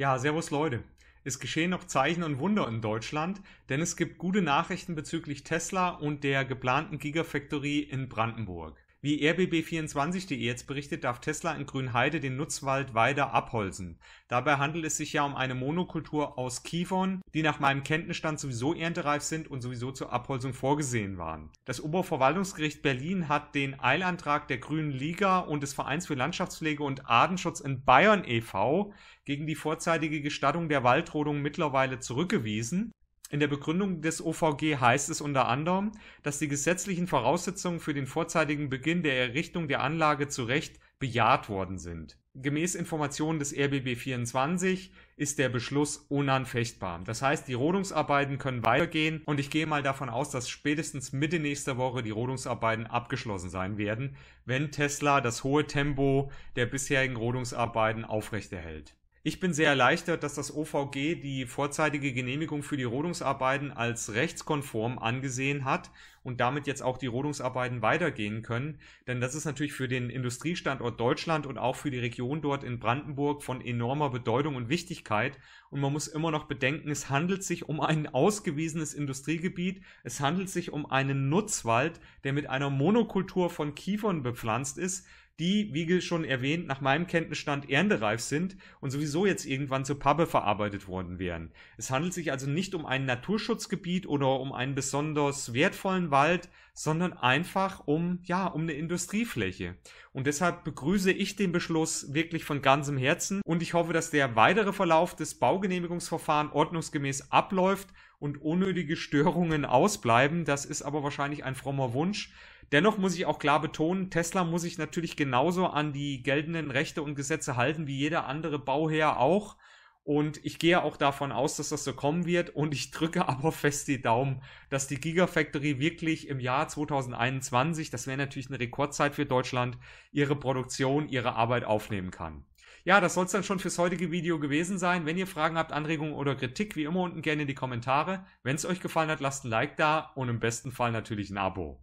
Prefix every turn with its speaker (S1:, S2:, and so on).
S1: Ja, servus Leute. Es geschehen noch Zeichen und Wunder in Deutschland, denn es gibt gute Nachrichten bezüglich Tesla und der geplanten Gigafactory in Brandenburg. Wie rbb24.de jetzt berichtet, darf Tesla in Grünheide den Nutzwald weiter abholzen. Dabei handelt es sich ja um eine Monokultur aus Kiefern, die nach meinem Kenntnisstand sowieso erntereif sind und sowieso zur Abholzung vorgesehen waren. Das Oberverwaltungsgericht Berlin hat den Eilantrag der Grünen Liga und des Vereins für Landschaftspflege und Artenschutz in Bayern e.V. gegen die vorzeitige Gestattung der Waldrodung mittlerweile zurückgewiesen. In der Begründung des OVG heißt es unter anderem, dass die gesetzlichen Voraussetzungen für den vorzeitigen Beginn der Errichtung der Anlage zu Recht bejaht worden sind. Gemäß Informationen des RBB 24 ist der Beschluss unanfechtbar. Das heißt, die Rodungsarbeiten können weitergehen und ich gehe mal davon aus, dass spätestens Mitte nächster Woche die Rodungsarbeiten abgeschlossen sein werden, wenn Tesla das hohe Tempo der bisherigen Rodungsarbeiten aufrechterhält. Ich bin sehr erleichtert, dass das OVG die vorzeitige Genehmigung für die Rodungsarbeiten als rechtskonform angesehen hat und damit jetzt auch die Rodungsarbeiten weitergehen können. Denn das ist natürlich für den Industriestandort Deutschland und auch für die Region dort in Brandenburg von enormer Bedeutung und Wichtigkeit. Und man muss immer noch bedenken, es handelt sich um ein ausgewiesenes Industriegebiet. Es handelt sich um einen Nutzwald, der mit einer Monokultur von Kiefern bepflanzt ist die, wie schon erwähnt, nach meinem Kenntnisstand erntereif sind und sowieso jetzt irgendwann zur Pappe verarbeitet worden wären. Es handelt sich also nicht um ein Naturschutzgebiet oder um einen besonders wertvollen Wald, sondern einfach um, ja, um eine Industriefläche. Und deshalb begrüße ich den Beschluss wirklich von ganzem Herzen und ich hoffe, dass der weitere Verlauf des Baugenehmigungsverfahrens ordnungsgemäß abläuft und unnötige Störungen ausbleiben. Das ist aber wahrscheinlich ein frommer Wunsch. Dennoch muss ich auch klar betonen, Tesla muss sich natürlich genauso an die geltenden Rechte und Gesetze halten wie jeder andere Bauherr auch. Und ich gehe auch davon aus, dass das so kommen wird. Und ich drücke aber fest die Daumen, dass die Gigafactory wirklich im Jahr 2021, das wäre natürlich eine Rekordzeit für Deutschland, ihre Produktion, ihre Arbeit aufnehmen kann. Ja, das soll es dann schon fürs heutige Video gewesen sein. Wenn ihr Fragen habt, Anregungen oder Kritik, wie immer unten gerne in die Kommentare. Wenn es euch gefallen hat, lasst ein Like da und im besten Fall natürlich ein Abo.